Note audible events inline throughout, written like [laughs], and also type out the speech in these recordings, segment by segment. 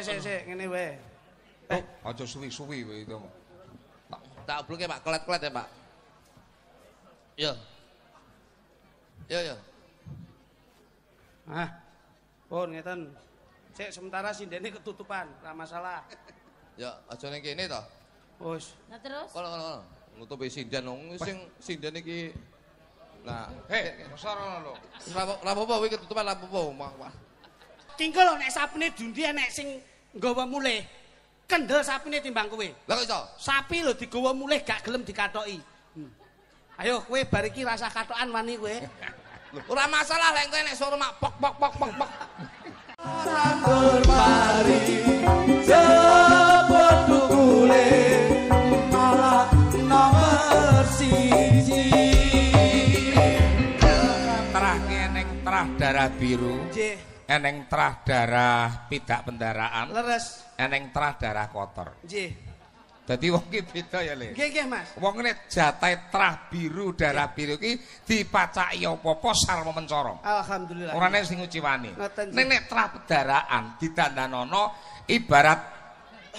Sik sik ngene wae. Eh, aja suwi-suwi kowe itu. Tak tak obluke ya, Pak kelet-kelet ya, Pak. Yo. Yo yo. Ah. Pun ngeten. Sik sementara sindene ketutupan, ora masalah. Ya, aja ning kene to. Wis. Nah terus? Kono kono kono. Nutupi sinden sing sinden iki Nah, heh, besar ngono lho. Ora apa-apa kuwi ketutupan lampu apa omah. Kingkul nek sapene dundi enek sing nggawa mulih kendel sapine timbang kowe lha kok iso sapi lho digowo mulih gak gelem dikathoki hmm. ayo kowe bar iki rasa kathokan wani kowe ora masalah lek kowe nek suruh mak pok pok pok pok terah pok darah biru. Yeah. eneng terah darah tidak pendaraan leres eneng terah darah kotor Jadi dadi wong ki beda ya Le nggih Mas wong nek jatah terah biru darah biru ki dipacaki apa-apa sarwa mencorong alhamdulillah orane sing uciwani nek nek terah pendaraan ditandanono ibarat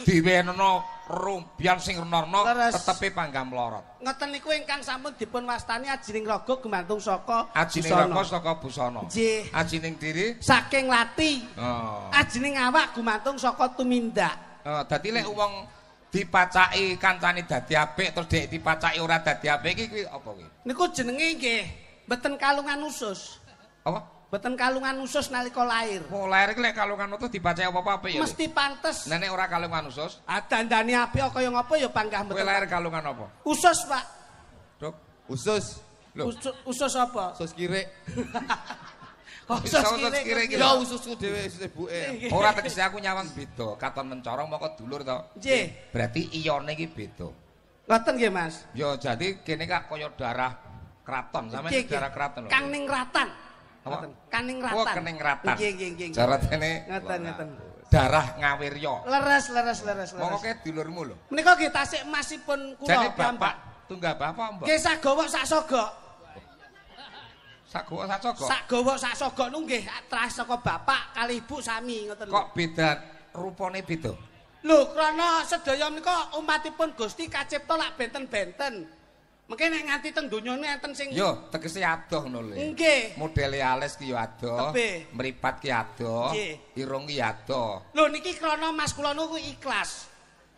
diwenono rumbian sing renorno tetepi pangga lorot ngeten niku ingkang sampun dipun wastani ajining raga gumantung saka ajining raga saka busana ajining diri saking lati oh. ajining awak gumantung saka tumindak oh, dadi lek wong dipacaki kancane dadi apik terus dhek dipacaki ora dadi apik iki kuwi apa kuwi niku jenenge nggih mboten kalungan usus apa Beten kalungan usus nalika lahir. Oh, lahir iki kau kalungan usus dibaca apa apa ya. Mesti pantas. Nenek ora kalungan usus, adandane ah, apik kaya ngopo ya panggah metu. Kowe kalungan apa? Usus, Pak. Dok, usus. Loh. Usus, usus apa? Usus kirik. [laughs] Oh, usus kire ya? ya ususku dhewe usus ibuke. Ora tegese aku nyawang beda, katon mencorong mau kau dulur to. Nggih. Berarti iyone iki beda. Ngoten nggih, Mas. Ya jadi kene kak kaya darah keraton, sampeyan darah kraton. Kang ning Kening ratan. Oh, kening ratan. Iya, iya, iya. Jaratene. Ngeten, ngeten. Darah ngawir yo. Leres, leres, leres, leres. Pokoknya dulurmu lho. Menikau kita tasik masih pun kuno. Jadi bapak, tunggah bapak mbak. Kisah gawak sak sogok. Sak gawak sak sogok? Sak gawak sak sogok nunggih. Terakhir saka bapak, kali ibu sami. Ngeten. Kok beda rupanya beda? Lho, karena sedaya menikau umatipun gusti kacipto lak benten-benten. Mungkin nek nganti teng donya nenten sing Yo, tegese adoh ngono lho. Nggih. Modele ales ki yo adoh, mripat ki adoh, irung ki adoh. Lho niki krana Mas kula niku ikhlas.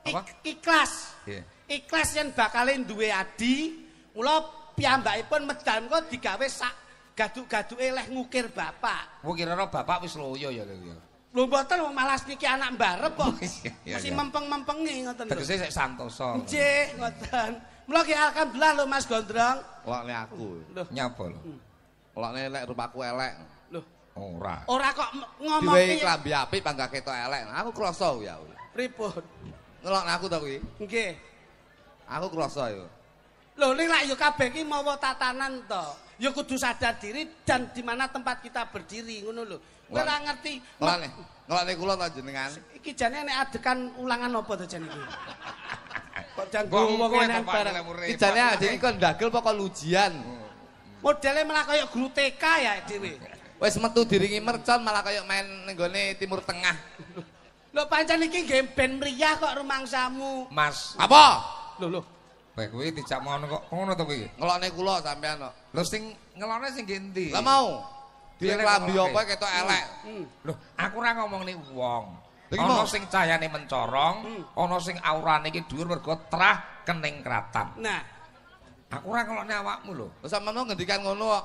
Apa? Ikhlas. Nggih. Ikhlas yen bakale duwe adi, kula piyambakipun medal engko digawe sak gaduk-gaduke leh ngukir bapak. Ngukirana bapak wis loyo ya lho ya. Lho mboten wong malas niki anak mbarep kok. [laughs] Masih mempeng-mempengi ngoten lho. Tegese sik santosa. Nggih, ngoten. Mula ki alhamdulillah lo Mas Gondrong. Lokne aku. Loh. Nyapa lo hmm. Lokne elek rupaku elek. Loh. Ora. Ora kok ngomong iki. Duwe klambi apik ketok elek. Aku krasa ya, ya. Pripun? Ngelokne aku to kuwi? Nggih. Aku krasa yo. Ya. Loh ning lak yo kabeh iki mawa tatanan to. Ya kudu sadar diri dan di mana tempat kita berdiri ngono lho. Kowe ora ngerti. Ngelokne. Ngelokne kula to jenengan. Iki jane nek adekan ulangan apa to jane [laughs] kok canggung wong enak bareng ijane adine kok ndagel pokok lujian oh. modele malah koyo guru TK ya dhewe wis metu diringi mercon malah koyo main ning timur tengah lho pancen iki gemben meriah kok rumangsamu mas apa lho lho Pak kuwi dicak mau, kok ngono to kuwi. Ngelokne kula sampean kok. Lho sing ngelone sing endi? Lah mau. Dilek lambi apa ketok elek. Hmm. Lho aku ora ngomongne wong. Ana sing cahyane mencorong, hmm. ana sing aurane iki dhuwur mergo trah kening keratan. Nah. Aku ora ngelokne awakmu lho. sama sampeyan ngendikan ngono kok.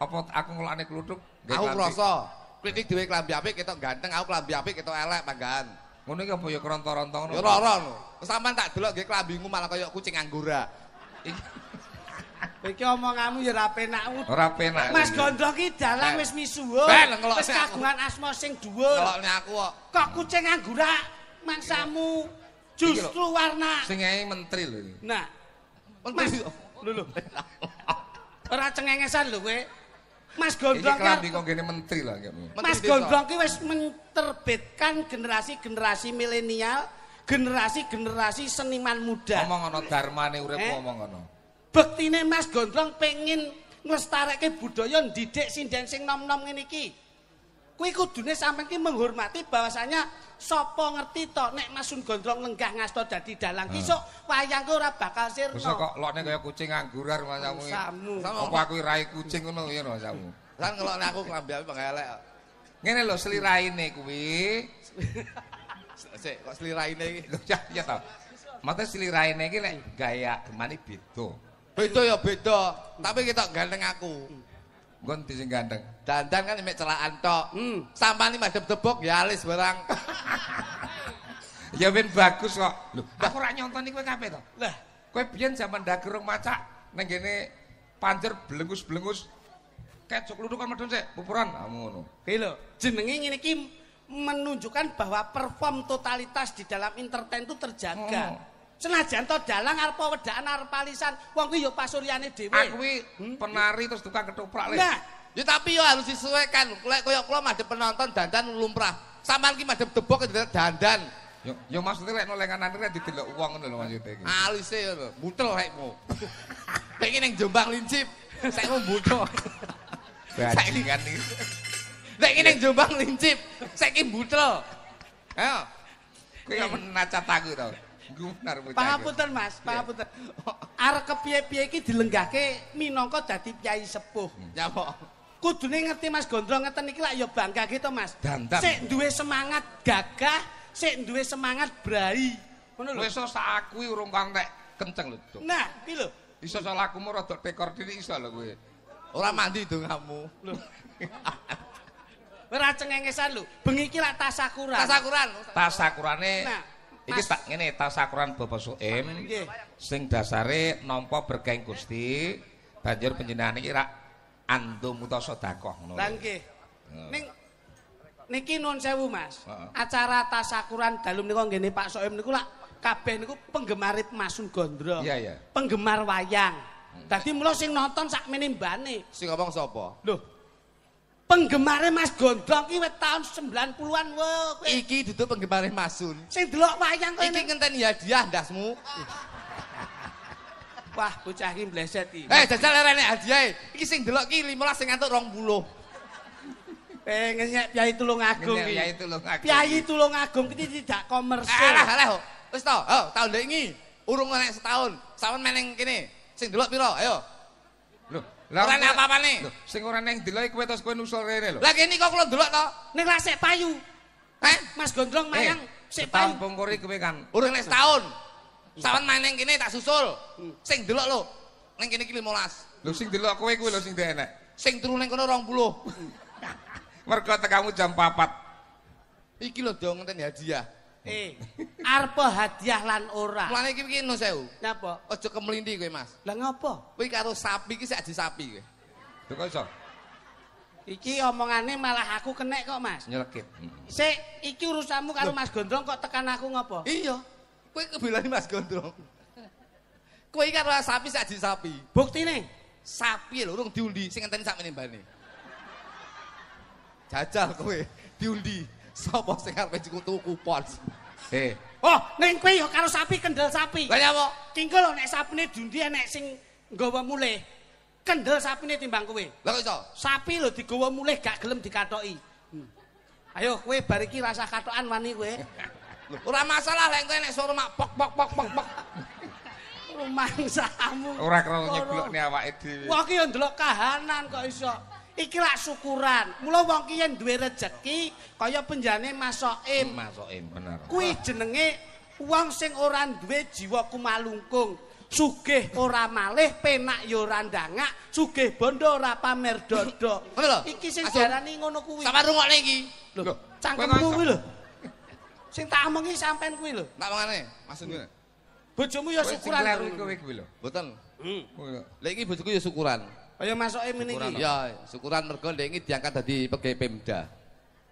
Apa aku ngelokne kluthuk? Aku krasa. Klitik dhewe klambi apik ketok ganteng, aku klambi apik ketok elek manggan. Ngono iki apa ya keronto-ronto ngono. Ya ora ora. Sampeyan tak delok nggih klambimu malah kaya kucing anggora. Iki omonganmu ya ora penak. Ora penak. Mas Gondo iki dalang wis misuwur. Wis kagungan asma sing dhuwur. Ngelokne aku kok. Kok kucing anggura mangsamu justru warna. Sing ae menteri lho. Nah. Menteri. Lho lho. [laughs] Ora cengengesan lho kowe. Mas Gondrong kan klambi kok ngene menteri lah Mas Gondrong iki wis menerbitkan generasi-generasi milenial, generasi-generasi seniman muda. Omong ana darmane, urip eh? omong ngono. Bektine Mas Gondrong pengin nglestareke budaya ndidik sinden sing nom-nom ngene iki. Kuwi kudune sampean ki menghormati bahwasanya sapa ngerti to nek Masun Gondrong lenggah ngasta dadi dalang ki hmm. sok wayang ku ora bakal sirna. Wis kok lokne kaya kucing anggurar Masamu? Samu. Apa aku rai kucing ngono ya Mas Samu. Lan ngelokne aku klambi aku elek. Ngene lho sliraine kuwi. Sik kok sliraine iki. Ya ya to. Mate sliraine iki nek gaya gemane beda. Beda ya beda. Tapi kita ganteng aku. Gon di sing ganteng. Dandan kan mek celakan tok. Hmm. Sampani macam tebok ya alis barang. [laughs] ya ben bagus kok. Lho, aku ora nyontoni kowe kabeh to. Lah, kowe biyen zaman dagerung maca, ning kene panjer belengus-belengus ket sok kan medun sik pupuran ah, ngono. gila, Jenengi ini Kim hmm. kim menunjukkan bahwa perform totalitas di dalam entertain itu terjaga. Hmm. Senajan to dalang arep wedakan arep palisan, wong kuwi ya pasuryane dhewe. Aku kuwi hmm? penari terus tukang ketoprak le. Nah, ya tapi yo harus disesuaikan. Lek koyo kula madhep penonton dandan lumrah. Sampeyan ki madhep debok dandan. Yo yo maksud e lek noleh kanan rek didelok wong ngono lho maksud e. Alise yo lho, mutel hekmu. Pengen [laughs] ning jombang lincip, sakmu mbutuh. Bajingan iki. Nek iki ning jombang lincip, saiki mbutel. Ayo. Kuwi menacat aku tau. Gumar putra. Pangapunten Mas, iya. pangapunten. Arek kepiye-piye iki dilenggahke minangka dadi kiai sepuh. Hmm. Ya kok. Kudune ngerti Mas Gondrong ngeten iki lak ya bangga gitu Mas. Sik duwe semangat gagah, sik duwe semangat brai. Ngono lho. Wis sak aku urung kantek kenceng lho, Dok. Nah, iki lho. Iso salah aku rada tekor diri iso lho kowe. Ora mandi dongamu. Lho. Ora cengengesan lho. Bengi iki lak tasakuran. Tasakuran. Tasakurane nah. Iki tak ngene tas akuran Bapak Suim sing dasare nampa berkaing Gusti banjur panjenengan iki rak andum utawa sedekah ngono. Lah nggih. Ning niki nuwun sewu Mas. Acara tasakuran nih nika nggene Pak Soim niku lak kabeh niku penggemar Masun Gondrong. Iya iya. Penggemar wayang. Hmm. Dadi mula sing nonton sak mbane. Sing ngomong sapa? Lho, penggemare Mas Gondrong ki tahun taun 90-an wo Iki duduk penggemare Mas Sun. Sing delok wayang kowe. Iki ngenteni hadiah ndasmu. [laughs] Wah, bocah iki mbleset iki. Eh, jajal rene e. Iki sing delok ki 15 sing antuk 20. Pengen nyek Piai Tulung Agung iki. lo Tulung Agung. itu Tulung Agung iki tidak komersil. Alah, alah. Wis to, oh, taun iki urung nek setahun. sama meneng kene. Sing delok pira? Ayo. Loh, lah ora apa-apane. Sing ora neng delok kowe terus kowe nusul rene lho. Lah kene kok kula delok to. Ning payu. Eh, Mas Gondrong eh, mayang sik payu. Tampung kori kowe kan. Urung nek setahun. Iya. Sawan main yang kene tak susul. Hmm. Sing delok lho. Neng kene iki 15. Lho sing delok kowe kuwi lho sing enak. Sing turu neng kono 20. Mergo tekamu jam 4. Iki lho dong ngenten hadiah. Eh, arpa hadiah lan ora. Mulane iki piye no sewu? Napa? Aja kemlindi kowe, Mas. Lah ngopo? Kowe karo sapi iki sak sapi. kowe. Duka iso? Iki omongane malah aku kenek kok, Mas. Nyelekit. Sik, iki urusanmu karo Mas Gondrong kok tekan aku ngopo? Iya. Kowe kebelani Mas Gondrong. [laughs] Kowe karo sapi sak disapi. Buktine sapi lho urung diundi sing ngenteni sak menimbane. Jajal kowe diundi. Sopo sing arep njukut kupon. He. oh, ning kuwi ya karo sapi kendel sapi. Lah ya kok kingkel nek sapine dundi nek sing nggawa mulih. Kendel sapine timbang kowe. Lah iso? Sapi lho digawa muleh gak gelem dikathoki. Hmm. Ayo kowe bar iki rasah kathokan wani kowe. [laughs] Ora masalah lek kowe nek suara mak pok pok pok pok pok. Rumah sahamu. Ora krono nyeblokne awake dhewe. Wah ki ya ndelok kahanan kok iso. iki lak syukuran. Mula wong ki yen duwe rejeki kaya penjane masokim. Masokim bener. Kuwi jenenge wong sing ora duwe jiwa kumalungkung. Sugih ora malih, penak yo ora ndangak, sugih bondo ora pamer dodo. Iki sing diarani ngono kuwi. Sampe rungokne iki. Lho, cangkemmu kuwi lho. Sing tak omongi sampean kuwi lho. Tak mangane, maksudku. Bojomu ya syukuran kuwi kuwi lho. Mboten. Hmm. Lha iki bojoku yo syukuran. Ayo masuk ini nih. Ya, syukuran mergo ini diangkat tadi pegawai Pemda.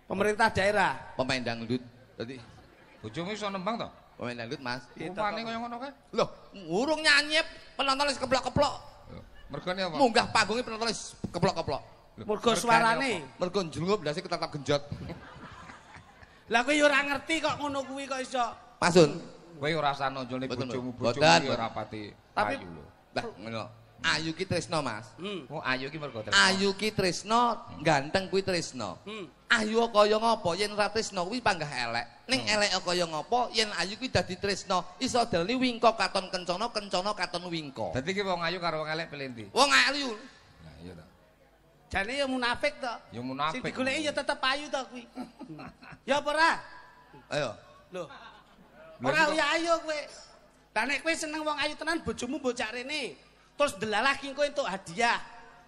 Pemerintah daerah. Pemain dangdut. tadi bojomu iso nembang toh. Pemain dangdut, Mas. Rupane iya, kaya ngono kan Loh, urung nyanyi penonton keblok keplok-keplok. apa? Munggah ini penonton es keplok-keplok. Mergo nih Mergo njlungup kita ketatap genjot. [laughs] Lah kowe ya ngerti kok ngono kui kok iso. Pasun. kau ora rasane njone bojomu bojomu ya ora pati. Tapi ngono ayu ki tresno mas hmm. oh ayu ki mergo Trisno. ayu ki tresno ganteng kuwi tresno hmm. ayu kaya ngopo yen ra Trisno kuwi panggah elek ning hmm. elek kaya ngopo yen ayu kuwi dadi tresno iso delni wingko katon kencono kencono katon wingko dadi ki wong ayu karo wong elek pilih ndi wong ayu nah iya ta jane yo ya munafik to Yo ya munafik sing digoleki yo ya tetep ayu to kuwi [laughs] ya apa ora ayo lho ora ya ayu kowe tanek nek kowe seneng wong ayu tenan bojomu mbok cak Terus delalah ki kowe entuk hadiah.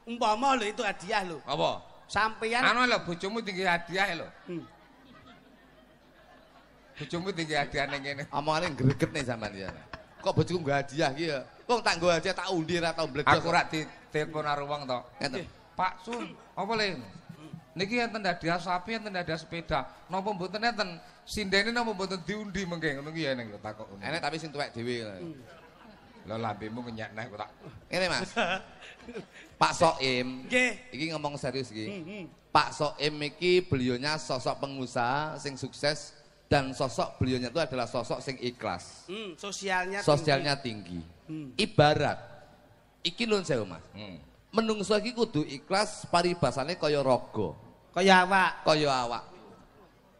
Umpama lo itu hadiah lho. Apa? Sampeyan Anu lho bojomu tinggi hadiah lo. Hmm. Bojomu tinggi hadiah ning kene. Omongane greget nih sama ya? dia. Kok bojoku nggo hadiah iya ya. Wong tak nggo hadiah tak undir atau tau mbledos. Aku rak ditelepon karo wong to. Pak Sun, apa le? Niki enten hadiah sapi, enten hadiah sepeda. Napa mboten enten sindene napa mboten diundi mengke ngono ki ya ning takok. Enek tapi sing tuwek dhewe. Lah lambemu kenyak nek tak ini Mas. [laughs] Pak Soim, ini Iki ngomong serius iki. Hmm, hmm. Pak Soim iki beliaunya sosok pengusaha sing sukses dan sosok beliaunya itu adalah sosok sing ikhlas. Hmm, sosialnya sosialnya tinggi. tinggi. Hmm. Ibarat iki lho saya Mas. Hmm. Menungso iki kudu ikhlas paribasane kaya rogo. Kaya awak. Kaya awak.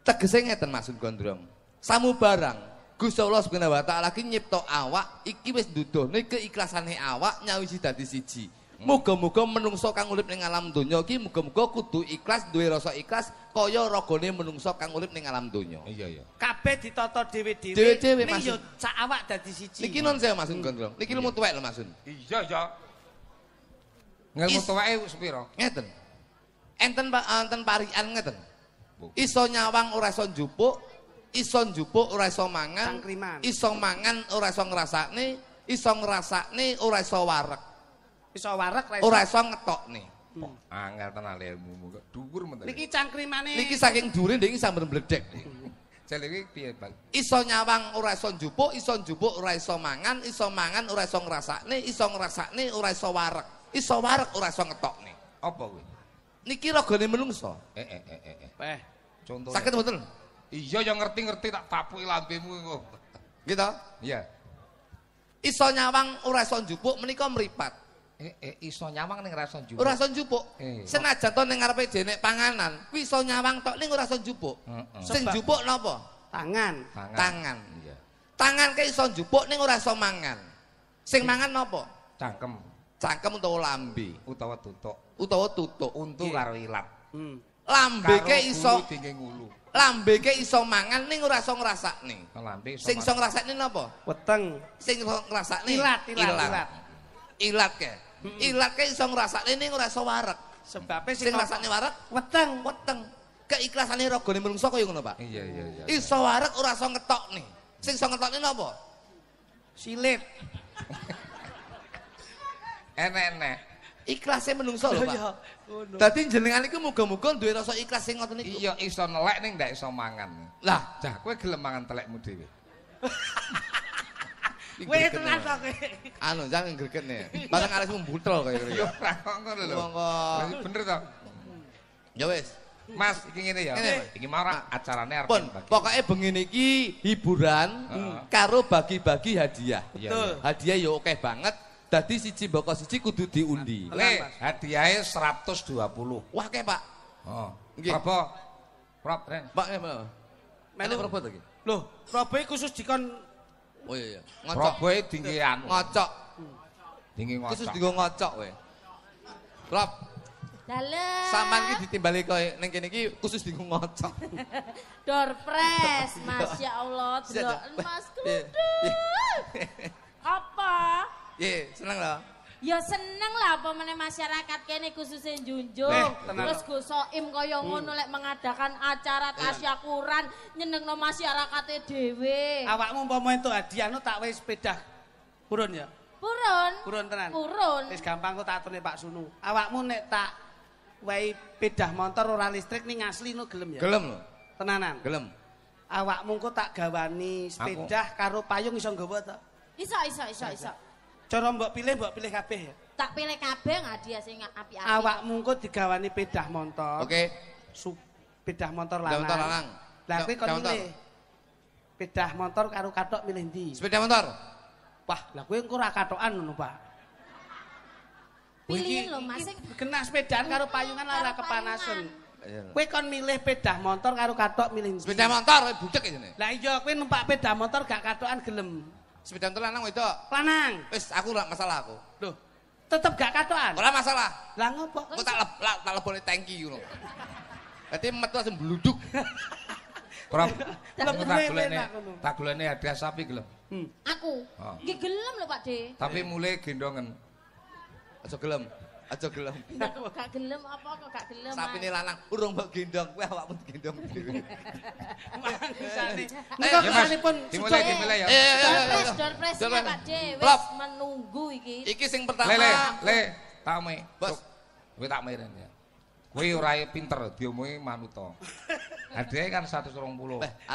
Tegese ngeten Mas Gondrong. Samu barang. Gusti Allah Subhanahu wa taala ki nyipta awak iki wis nduduhne keiklasane awak nyawiji dadi siji. Muga-muga menungso kang urip ning alam donya iki muga-muga kudu ikhlas duwe rasa ikhlas kaya ragane menungso kang urip ning alam donya. Iya iya. Kabeh ditata dhewe-dhewe. Dhewe-dhewe Mas. Ning yo cak awak dadi siji. Niki non saya Mas Gondrong. Niki iya. ilmu tuwek lho Mas. Iya iya. Ilmu tuweke sepira? Ngeten. Enten enten parian ngeten. Iso nyawang ora iso njupuk, iso njupuk ora iso mangan Sangkriman. iso mangan ora iso ngrasakne iso ngrasakne ora iso warek iso warek ora iso ngetokne hmm. Ah, angel tenan lemu dhuwur men niki cangkrimane niki saking dhuwure niki sambar mbledek [laughs] Jaliki piye, Bang? Iso nyawang ora iso njupuk, iso njupuk ora iso mangan, iso mangan ora iso ngrasakne, iso ngrasakne ora iso warek. Iso warek ora iso ngetokne. Apa kuwi? Niki ragane menungso. Eh, eh eh eh eh. Eh. Contohnya. Sakit betul. Iya yang ngerti-ngerti tak tapuki lambemu. Gitu? Iya. Iso nyawang ora iso njupuk menika mripat. Eh, eh, iso nyawang ning rasa njupuk. Ora iso njupuk. Eh, Senajan to ning ngarepe dhenek panganan, kuwi iso nyawang tok ning ora iso njupuk. Heeh. Sing njupuk napa? Tangan. Tangan. Tangan. Iya. Tangan ke iso njupuk ning ora iso mangan. Sing iya. mangan napa? Cangkem. Cangkem utawa lambe, utawa tutuk. Utawa tutuk untu iya. karo ilat. Hmm. Lambe ke iso lambe ke iso mangan ning ora iso ngrasakne. Oh, lambe iso. Sing iso ngrasakne napa? Weteng. Sing iso ngrasakne ilat, ilat, ilat. Ilat ke. Hmm. Ilat ke iso ngrasakne ning ora iso wareg. Sebabe sing ngrasakne warak. weteng, weteng. Keiklasane ragane nih kaya ngono, Pak. Iya, iya, iya. Iso wareg ora iso nih. Sing iso ngetokne napa? Silit. [laughs] Enek-enek. ikhlasnya menungso lho pak tadi oh, jenengan itu moga-moga dua rasa ikhlas yang ngotong itu iya iso nelek nih gak iso mangan lah jah kue gelem mangan telekmu dewe Wih, itu nasa kue anu jangan greget nih pasang alis membutel kaya gitu iya prakongko lho ngomong bener tau ya wes Mas, iki ngene ya. Ini, iki mau nah, acarane arep. Pun, pokoke bengi iki hiburan uh karo bagi-bagi hadiah. Iya. Hadiah ya oke banget. Dadi siji boko siji kudu diundi. Le, hadiahnya puluh. Wah, kayak Pak. Oh. Nggih. Prop, Ren. Pak, ya, Melu prop to iki? Loh, propo khusus dikon Oh iya, iya. Ngocok. Propo iya, anu. Ngocok. Tinggi ngocok. Khusus digo ngocok we. Prop. Dalam. Saman ki ditimbali kau. ning kene iki khusus digo ngocok. [laughs] Dorpres. Masya Allah, Mas iya, iya. Kluduk. [laughs] Apa? Iya, seneng lah. Ya seneng lah apa masyarakat kene khususnya junjung. Eh, Terus Gus Soim kaya hmm. ngono lek mengadakan acara tasyakuran nyenengno masyarakate dhewe. Awakmu umpama entuk hadiahno anu tak wis sepeda purun ya. Purun. Purun tenan. Purun. Wis gampang kok tak aturne Pak Sunu. Awakmu nek tak wae pedah motor ora listrik ning asli no gelem ya. Gelem lho. Tenanan. Gelem. Awakmu kok tak gawani sepeda karo payung iso nggawa ta? Iso iso iso iso. Cara mbok pilih mbok pilih kabeh ya. Tak pilih kabeh sih sing api api. Awakmu engko digawani pedah montor. Oke. Okay. Su pedah montor lanang. Montor lanang. Lah kowe kon Pedah montor karu katok milih ndi? Sepeda motor. Wah, lah yang engko ora katokan ngono, Pak. Pilih lho, Mas. Kena sepedaan karu payungan lara kepanasan. Iya. Kue kon milih pedah motor karo katok milih Sepeda motor budek ya Lah iya kue numpak pedah motor gak katokan gelem. Sepeda itu lanang wedok? Lanang. Wis aku lah masalah aku. Loh, tetep gak katokan. Ora masalah. Lah ngopo? aku tak lep, la, tak lebone tangki ngono. Dadi metu langsung bluduk. [laughs] Ora tak tak golene ada sapi gelem. Hmm. Aku. Oh. Nggih gelem lho Pak De. Tapi mulai gendongan Aja gelem. Aja gelem. Kok gak gelem apa kok gak gelem. Sapine lanang urung mbok gendong kowe awakmu gendong dhewe. Mangsane. Nek kanane pun dimulai dimulai ya. Pak eh, eh, eh, D wis menunggu iki. Iki sing pertama. Le le tame. Bos. Kowe tak miren ya. Kowe ora pinter diomongi manuto. Ade kan 120.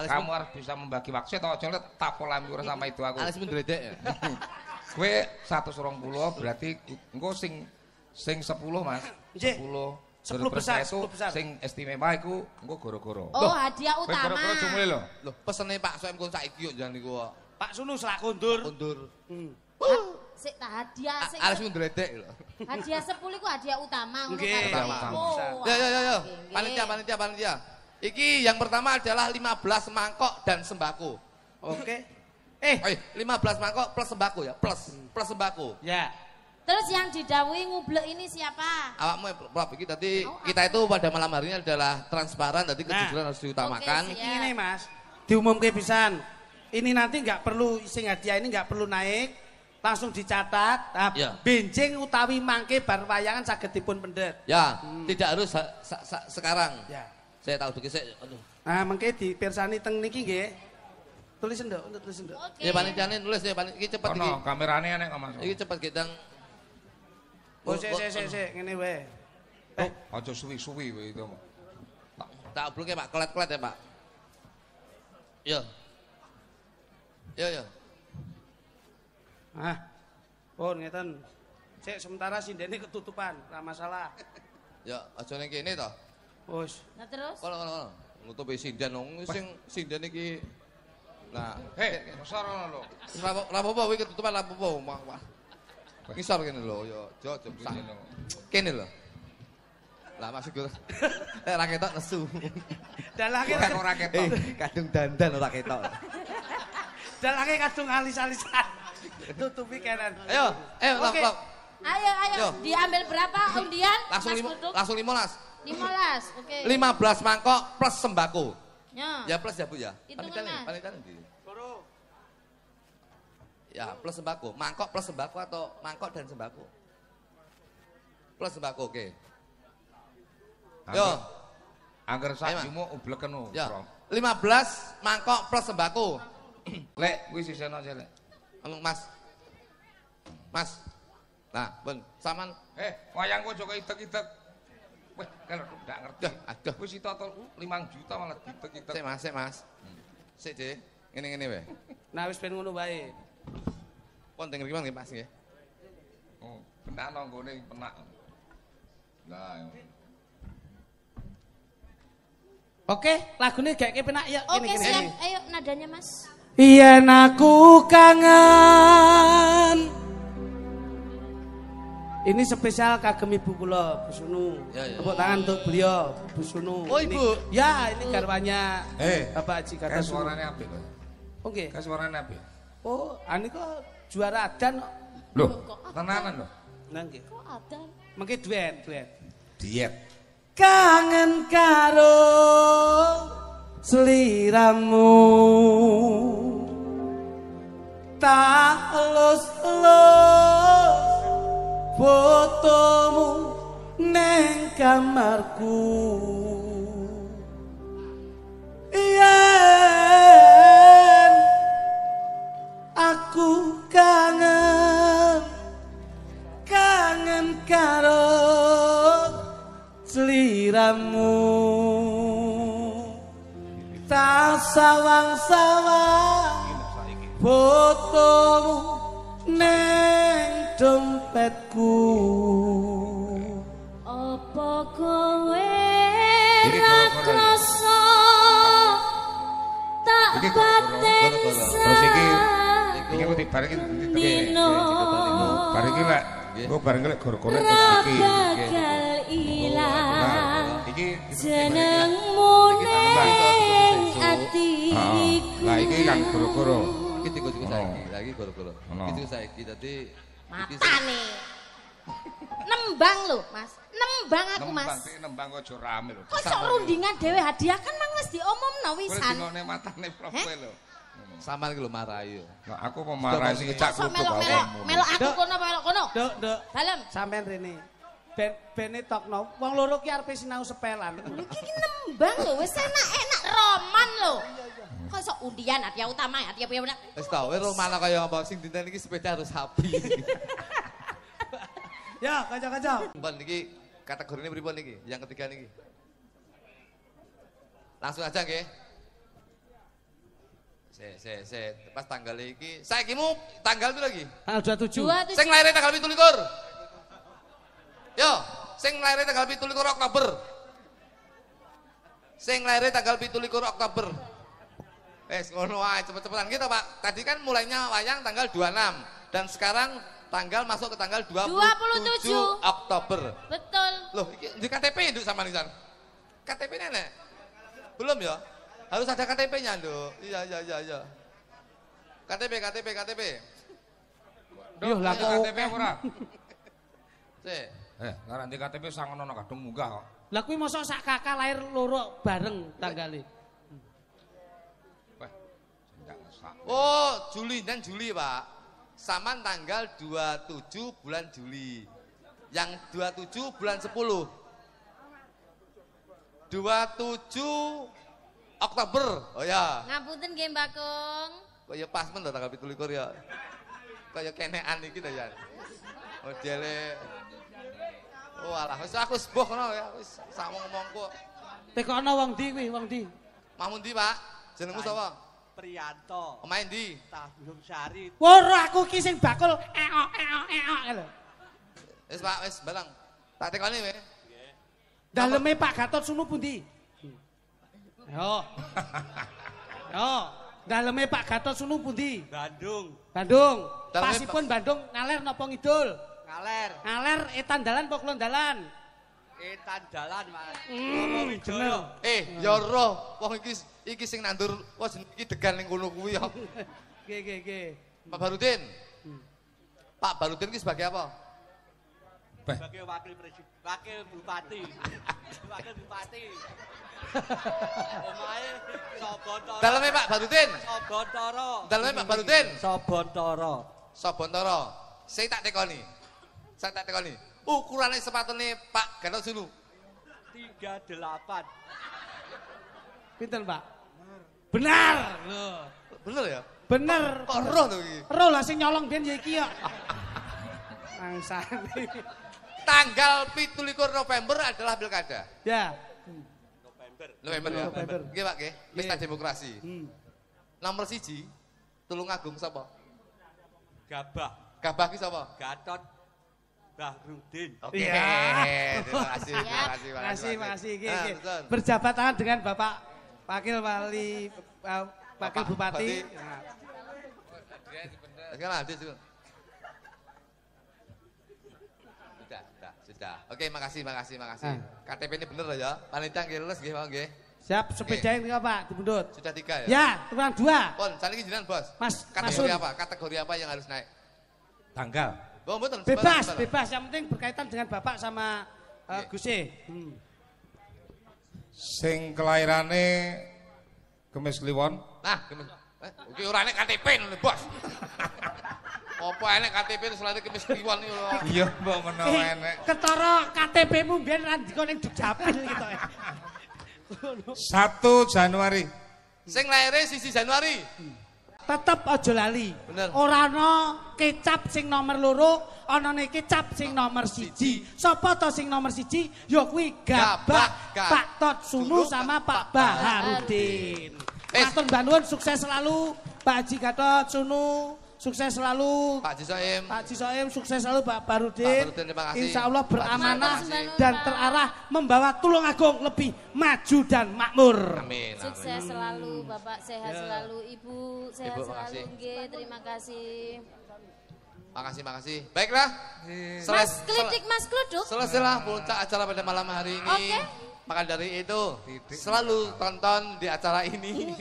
Kamu harus bisa membagi waktu to jole tak pola sampai itu aku. Alis mundredek ya. [laughs] Kowe 120 berarti engko sing Sing 10, Mas. 10. Iya. 10 besar, 10 besar. Sing istimewa iku engko goro-goro. Oh, hadiah utama. Goro-goro jumlah lho. Lho, pesene Pak Soem kon saiki yo jan niku. Pak Sunu selak kundur. Kundur. Hmm. Sik ta hadiah sing Arep ndledek lho. Hadiah 10 iku hadiah utama ngono kan. Utama. Ya ya ya ya. Panitia panitia panitia. Iki yang pertama adalah 15 mangkok dan sembako. Oke. Okay. Eh, 15 mangkok plus sembako ya, plus plus sembako. Ya. Terus yang didawi ngublek ini siapa? Awakmu Prof iki tadi oh, ah. kita itu pada malam hari ini adalah transparan tadi nah. kejujuran harus diutamakan. Oke, ini Mas, diumumkan pisan. Ini nanti nggak perlu sing hadiah ini nggak perlu naik, langsung dicatat nah, ya. benjing utawi mangke bar wayangan saged dipun pendet. Ya, hmm. tidak harus ha, sa, sa, sekarang. Ya. Saya tahu saya Aduh. Nah, mangke dipirsani teng niki nggih. Tulis ndok, tulis ndok. Okay. Ya panitiane nulis ya paling cepet oh, no, iki. Ono kamerane enek Mas. Iki cepet gedang Oh, sik sik sik sik ngene wae. Oh, eh, aja suwi-suwi kowe itu. Tak tak obluke Pak kelet-kelet ya, Pak. Yo. Yo yo. Ah. Pun ngeten. Sik sementara sindene ketutupan, ora masalah. [laughs] Ya, aja ning kene to. Wis. Nah terus? Kono kono. Nutupi sinden wong sing sinden iki. Nah, hei, eh, besar ngono lho. Ora apa-apa kuwi ketutupan lampu apa, Mas. Ngisor kene lho, ya aja ya, aja usah. Kene lho. Lah maksud gue eh ra ketok nesu. Dalake kan ora ketok. Eh, kadung dandan ora ketok. Dalake kadung alis-alisan. Tutupi kanan. Ayo, ayo lap lap. Ayo, ayo. Yo. Diambil berapa undian? Langsung lima, langsung lima las. oke. Okay. Lima belas mangkok plus sembako. Ya. Ya plus ya bu ya. Hitungan mas. Paling Ya, plus sembako. Mangkok plus sembako atau mangkok dan sembako? Plus sembako, oke. Okay. Yo. Angger sak jumo Ya, Bro. 15 mangkok plus sembako. [clears throat] Lek kuwi sisene aja, Lek. Anu, Mas. Mas. Nah, ben saman eh wayang kok joko idek-idek. Wih, kalau ndak ngerti. Aduh, wis atur 5 juta malah idek-idek. Sik, Mas, sik, Mas. Hmm. Sik, Dik. Ngene-ngene wae. Nah, wis ben ngono wae. Kon gimana nih nggih Mas nggih. Oh, benak nongko nih pernah. Nah. Oke, lagu ini kayak pernah ya. Oke, okay, siap. Ayo nadanya Mas. Iya aku kangen. Ini spesial kagem ibu kula Bu Sunu. Ya, ya. Tepuk tangan untuk beliau Bu Sunu. Oh ibu. Ini, ya ini garwanya hey, eh, Bapak Haji Kata Suaranya apik Oke. Okay. Oh, kayak suaranya apik. Oh, ini anu kok juara adan kok. tenanan lho. Nang nggih. adan? Mengki duet, Diet. Kangen karo seliramu. Tak los los fotomu neng kamarku. kangen kangen karo sliramu tak sawang-sawang fotomu neng dompetku apa kowe ra krasa tak batin sa kok dibarengi ditepi. Barengi lek. Kok barengi lek gorkone iki. Gagal oh, Iki jenengmu ning ati. Lah iki kang gorkoro. Iki tiku saiki. Lah iki gorkoro. Iki saiki dadi matane. Nembang lho, Mas. Nembang aku, Mas. Nembang, nembang aja rame lho. Kok rundingan dhewe hadiah kan mang wis wisan. Wis ngene matane lho. sama gitu marah yuk. Iya. Nah, aku mau marah sih cak kutuk melok, Melok aku kono melok kono? Nduk, nduk. Dalem. Sampai rene. Ben bene tokno. wang loro ki arepe sinau sepelan. ini nembang loh, saya enak-enak roman loh. Kok sok undian Atia Utama ya, Atia Utama. Wis tau, roman yang apa sing dinten iki sepeda harus sapi. [laughs] Ya, kaca-kaca. Mbak niki beri pripun niki? Yang ketiga niki. Langsung aja nggih. Se se se pas tanggal ini, saya kimu tanggal itu lagi. Tanggal 27. 27. Saya lair tanggal 27. Yo, seng lahirnya tanggal likur Oktober. Seng lahirnya tanggal likur Oktober. Eh, ngono ae cepet-cepetan kita, gitu, Pak. Tadi kan mulainya wayang tanggal 26 dan sekarang tanggal masuk ke tanggal 27, 27. Oktober. Betul. Loh, di KTP itu sama nisan. KTP nenek. Belum ya? Harus ada KTP-nya, Nduk. Iya, iya, iya, iya. KTP, KTP, KTP. Yo lah kok KTP ora. Sik. Eh, ora ndek KTP sang ono kadung munggah kok. Lah kuwi mosok sak kakak lahir loro bareng tanggale. Wah, Oh, Juli dan Juli, Pak. Saman tanggal 27 bulan Juli. Yang 27 bulan 10. 27 Oktober. Oh ya. Ngapunten nggih, Mbak Kung. Kaya pas men tanggal 27 ya. Kaya kenean iki to ya. Modele. Oh alah, wis aku sebuh ngono ya, wis sak ngomong kok. Tekokno wong ndi kuwi, wong ndi? Mamun ndi, Pak? Jenengmu sapa? Prianto. Omahe ndi? Tanjung Sari. Ora aku ki sing bakul eok eok eok lho. Wis Pak, wis balang. Tak tekoni wae. Nggih. Daleme Pak Gatot Sunu pundi? Yo. [laughs] Yo. Daleme Pak Gatot Sunu pundi? Bandung. Bandung. Pasipun Bandung ngaler napa ngidul? Ngaler. Ngaler etan eh, dalan apa kulon dalan? Etan eh, dalan, Mas. Mm, bener. Eh, ya roh, wong iki iki sing nandur wis iki degan ning kono kuwi ya. [laughs] Nggih, nggih, nggih. Pak Barudin. Hmm. Pak Barudin iki sebagai apa? Sebagai wakil presiden, wakil bupati. wakil bupati. Omahe Sobontoro. Daleme Pak Barutin. Sobontoro. Daleme Pak Barutin. Sobontoro. Sobontoro. Saya tak tekoni. Saya tak tekoni. sepatu nih Pak Gatot Sulu. 38. pinter Pak? Benar. Bener ya? Bener. Kok roh to Roh lah sing nyolong biyen ya iki ya. [laughs] tanggal 17 November adalah pilkada. Ya. November. November iya, November. Nggih Pak nggih, iya. pesta demokrasi. Hmm. Nomor siji Tulungagung sapa? Gabah. Gabah ki sapa? Gatot Bahrudin. Oke. Okay. Ya. Terima kasih. Terima iya. kasih. Terima kasih. Terima kasih. Terima Nah, Berjabat tangan dengan Bapak Wakil Wali eh, Wakil Bupati. Bapak, Bupati. Nah. Oke lah, Sudah. Oke, makasih, makasih, makasih. Ah. KTP ini bener ya. Panitia nggih lulus nggih, nggih. Siap, sepeda yang tiga Pak, dibundut. Sudah tiga ya? Ya, kurang dua. Pon, saling izinan bos. Mas, kategori Masun. apa? Kategori apa yang harus naik? Tanggal. Bo, betul, bebas, sebarang. bebas. Yang penting berkaitan dengan Bapak sama uh, eh, Gusi. E. Hmm. Sing kelahirannya Kemis Kliwon. Nah, Kemis. Eh, oke, orangnya KTP nih bos. [laughs] Apa enek KTP itu selain kemis kliwon itu lho. Iya mbak menawa eh, enek. Ketoro KTP mu biar nanti kau nengduk capil eh. gitu ya. 1 Januari. Sing lahirnya sisi Januari. tetap aja lali. Bener. Orano kecap sing nomor loro, anane kecap sing nomor siji. Sapa to sing nomor siji? Ya kuwi Gabak, Pak Tot Sunu sama Pak Baharudin. Eh. Matur nuwun sukses selalu Pak Haji Gatot Sunu. sukses selalu Pak Haji Pak Haji sukses selalu Pak Barudin. Pak Barudin terima kasih. Insya Allah beramanah dan terarah membawa Tulung Agung lebih maju dan makmur. Amin. Sukses selalu Bapak sehat ya. selalu Ibu sehat Ibu, selalu kasih. terima kasih. Makasih, kasih. Baiklah. Selesai. mas Kelitik, Mas Kluduk. Selesailah puncak acara pada malam hari ini. Oke. Okay. Maka dari itu, selalu tonton di acara ini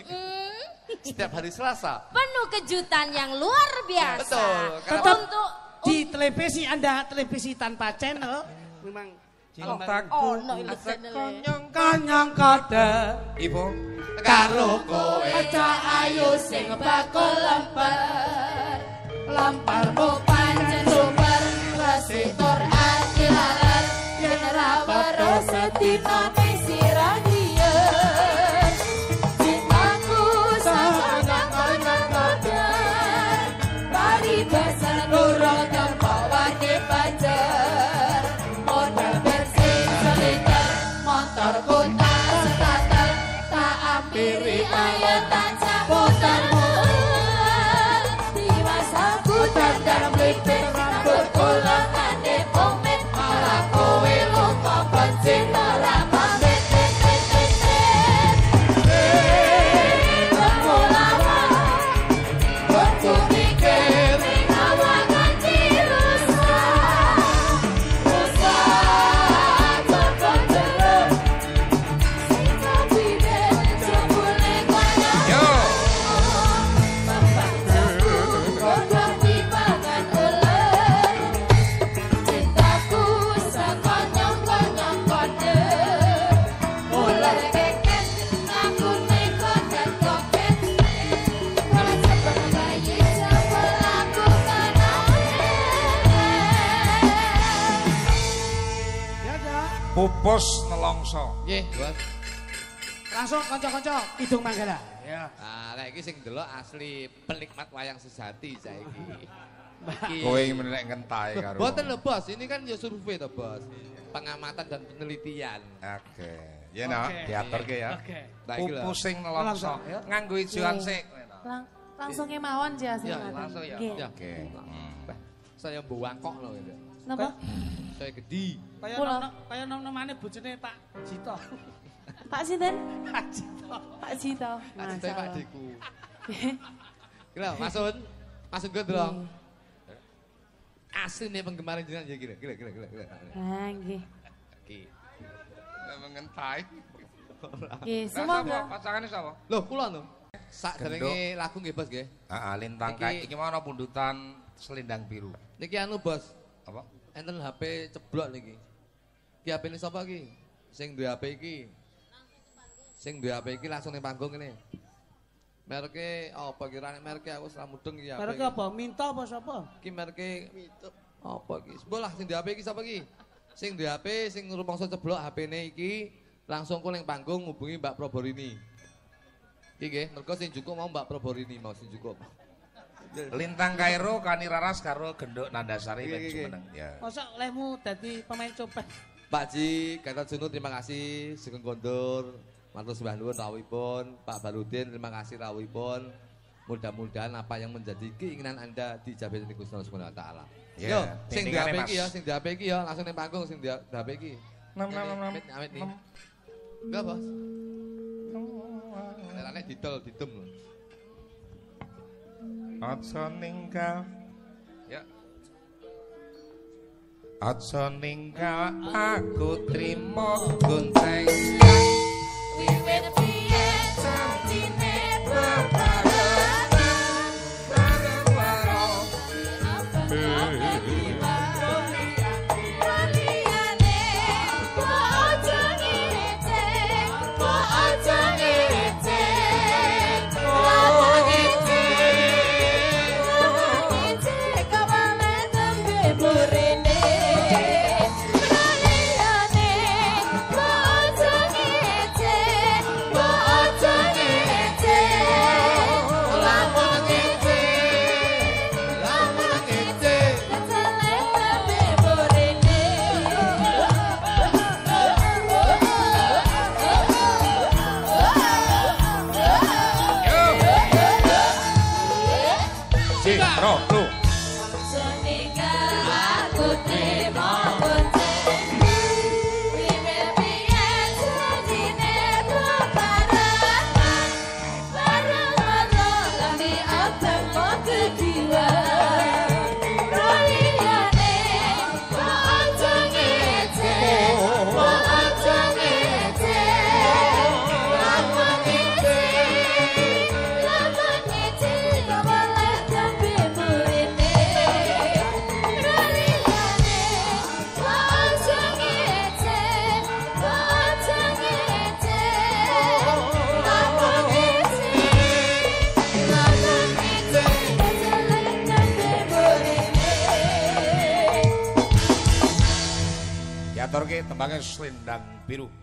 setiap hari Selasa. Penuh kejutan yang luar biasa. Betul. Tetap untuk di televisi Anda televisi tanpa channel memang cintaku asek konyong konyong kode ibu karo kowe ayu sing bakul lempar lamparmu pancen super resitor ati yang yen ra weruh setino Ayatana Nggih, Bos. Langsung kanca-kanca Kidung Manggala. Ya. Ah, lek iki sing delok asli penikmat wayang sejati saiki. Kowe menek ngentahe karo. Mboten lho, Bos. Ini kan ya survei to, Bos. Pengamatan dan penelitian. Oke. Okay. Ya no, okay. diaturke ya. Oke. Okay. Pupu sing nelongso, ya, nganggo ijoan sik. Lang langsung kemawon jas. Ya, langsung ya. Oke. Ya. Hmm. Saya kok loh. lho. Ya. Napa? Saya gede. Kayak nom kayak nom-nomane bojone Pak Cito Pak sinten? Pak Cito. Pak Cito. Pak Cito Pak Diku. [laughs] Gila, masuk masuk gue dong. Hmm. Asli nih penggemar jenengan ya gila, gila, gila, gila. gila. Nah, nggih. Oke. Mengentai. Nggih, Pasangan itu apa? Loh, kula no. Sak derenge lagu nggih, Bos, nggih. Heeh, lintang kae iki mau ana pundutan selendang biru. Niki anu, Bos. Apa? enten HP ceblok lagi, Ki HP-ne sapa ki? Sing dua HP iki. Sing dua HP iki langsung nih panggung ini. Merke pagi kirane merke aku ora mudeng Merke apa? Minta apa siapa? Ki merke Minta. Apa ki? sing dua HP iki sapa ki? Sing dua HP sing rumangsa ceblok HP-ne iki langsung ku panggung ngubungi Mbak Proborini. Iki nggih, sing cukup mau Mbak Proborini mau sing cukup. Lintang Kairo kani raras karo genduk Nandasari ben iya, Jumeneng. Iya, iya. Ya. Mosok lehmu dadi pemain copet. Pak Ji, Gatot Suno terima kasih, Sugeng Gondor, Matur Sembah Nuwun rawuhipun, Pak Baludin terima kasih rawuhipun. Mudah-mudahan apa yang menjadi keinginan Anda di dening Gusti Allah Subhanahu wa taala. Yo, sing di HP iki ya, sing di HP iki ya, langsung ning panggung sing di HP iki. nam. Amit, amit nih. Enggak, Bos. Lelane didol, didem lho aja ninggal ya aja ninggal aku trimo gunting wiwit sim pronto. bagas selendang biru